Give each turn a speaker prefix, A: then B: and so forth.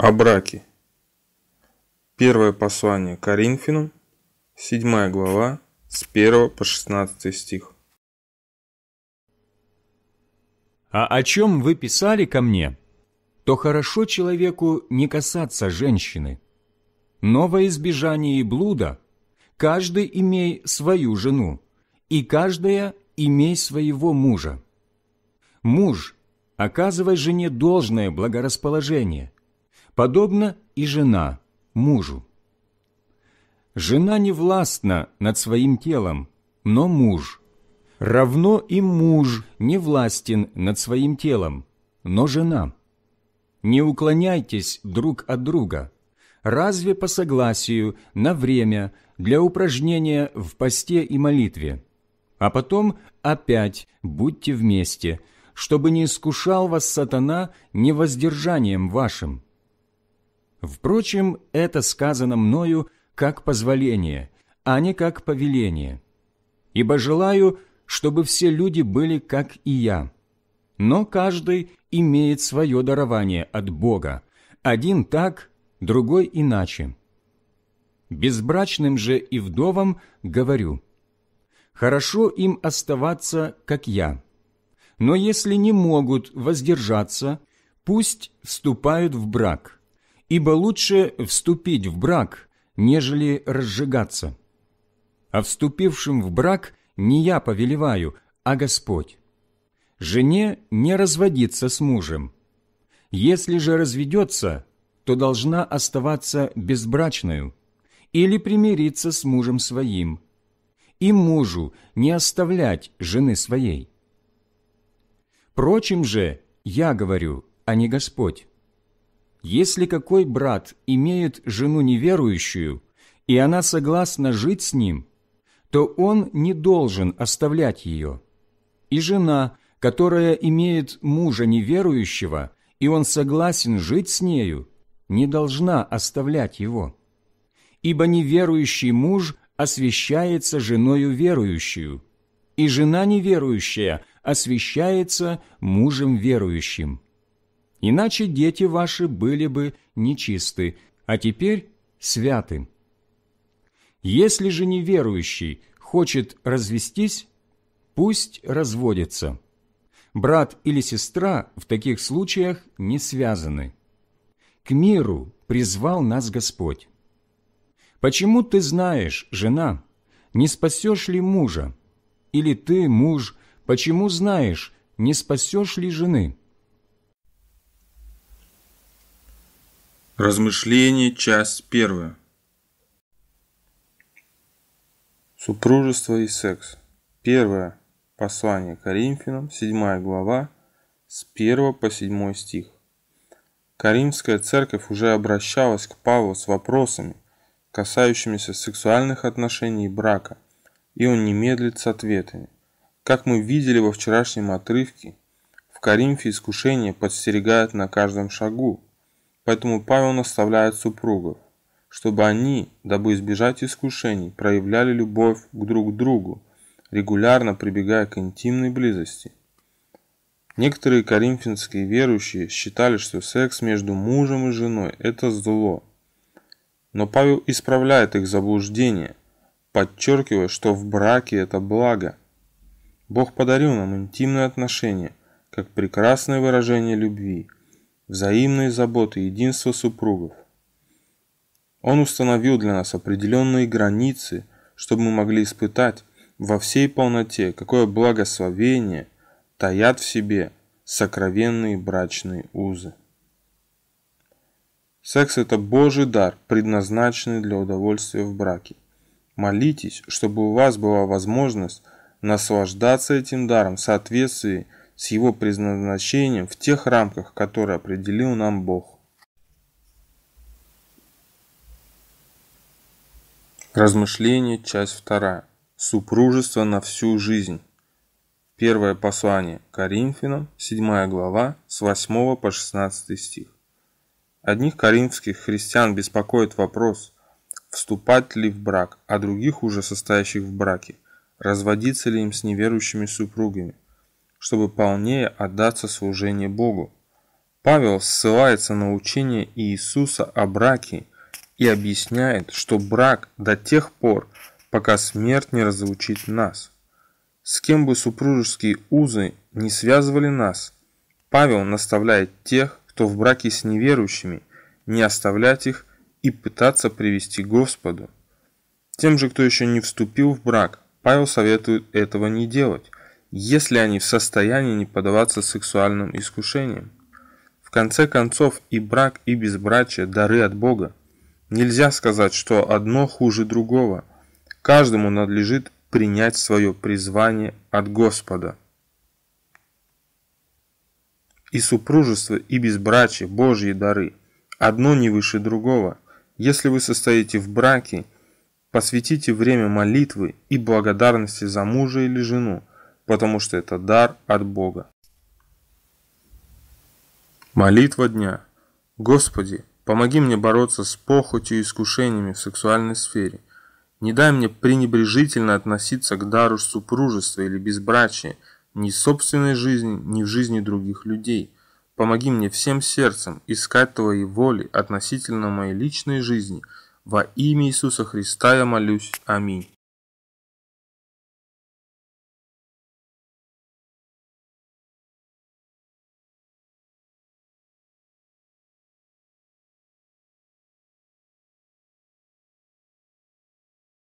A: О браке. Первое послание Коринфянам, 7 глава, с 1 по 16 стих.
B: «А о чем вы писали ко мне, то хорошо человеку не касаться женщины. Но во и блуда каждый имей свою жену, и каждая имей своего мужа. Муж, оказывай жене должное благорасположение – Подобно и жена мужу. Жена не властна над своим телом, но муж. Равно и муж не властен над своим телом, но жена. Не уклоняйтесь друг от друга, разве по согласию, на время, для упражнения в посте и молитве. А потом опять будьте вместе, чтобы не искушал вас сатана невоздержанием вашим. Впрочем, это сказано мною как позволение, а не как повеление. Ибо желаю, чтобы все люди были как и я. Но каждый имеет свое дарование от Бога, один так, другой иначе. Безбрачным же и вдовам говорю, «Хорошо им оставаться, как я, но если не могут воздержаться, пусть вступают в брак» ибо лучше вступить в брак, нежели разжигаться. А вступившим в брак не я повелеваю, а Господь. Жене не разводиться с мужем. Если же разведется, то должна оставаться безбрачную или примириться с мужем своим, и мужу не оставлять жены своей. Прочим же я говорю, а не Господь если какой брат имеет жену неверующую, и она согласна жить с ним, то он не должен оставлять ее. И жена, которая имеет мужа неверующего, и он согласен жить с нею, не должна оставлять его. Ибо неверующий муж освящается женою верующую, и жена неверующая освящается мужем верующим иначе дети ваши были бы нечисты, а теперь святы. Если же неверующий хочет развестись, пусть разводится. Брат или сестра в таких случаях не связаны. К миру призвал нас Господь. Почему ты знаешь, жена, не спасешь ли мужа? Или ты, муж, почему знаешь, не спасешь ли жены?»
A: Размышление, часть первая. Супружество и секс. Первое послание Коринфянам, 7 глава, с 1 по 7 стих. Каримская церковь уже обращалась к Павлу с вопросами, касающимися сексуальных отношений и брака, и он не медлит с ответами. Как мы видели во вчерашнем отрывке, в Каримфе искушение подстерегает на каждом шагу – Поэтому Павел наставляет супругов, чтобы они, дабы избежать искушений, проявляли любовь к друг другу, регулярно прибегая к интимной близости. Некоторые коринфянские верующие считали, что секс между мужем и женой – это зло. Но Павел исправляет их заблуждение, подчеркивая, что в браке это благо. Бог подарил нам интимные отношения, как прекрасное выражение любви – взаимной заботы, единства супругов. Он установил для нас определенные границы, чтобы мы могли испытать во всей полноте, какое благословение таят в себе сокровенные брачные узы. Секс – это Божий дар, предназначенный для удовольствия в браке. Молитесь, чтобы у вас была возможность наслаждаться этим даром в соответствии с с его предназначением в тех рамках, которые определил нам Бог. Размышление, часть 2. Супружество на всю жизнь. Первое послание Коринфянам, 7 глава, с 8 по 16 стих. Одних коринфских христиан беспокоит вопрос, вступать ли в брак, а других, уже состоящих в браке, разводиться ли им с неверующими супругами – чтобы полнее отдаться служению Богу. Павел ссылается на учение Иисуса о браке и объясняет, что брак до тех пор, пока смерть не разлучит нас. С кем бы супружеские узы не связывали нас, Павел наставляет тех, кто в браке с неверующими, не оставлять их и пытаться привести к Господу. Тем же, кто еще не вступил в брак, Павел советует этого не делать, если они в состоянии не поддаваться сексуальным искушениям. В конце концов, и брак, и безбрачие – дары от Бога. Нельзя сказать, что одно хуже другого. Каждому надлежит принять свое призвание от Господа. И супружество, и безбрачие – Божьи дары. Одно не выше другого. Если вы состоите в браке, посвятите время молитвы и благодарности за мужа или жену потому что это дар от Бога. Молитва дня. Господи, помоги мне бороться с похотью и искушениями в сексуальной сфере. Не дай мне пренебрежительно относиться к дару супружества или безбрачия, ни в собственной жизни, ни в жизни других людей. Помоги мне всем сердцем искать Твоей воли относительно моей личной жизни. Во имя Иисуса Христа я молюсь. Аминь.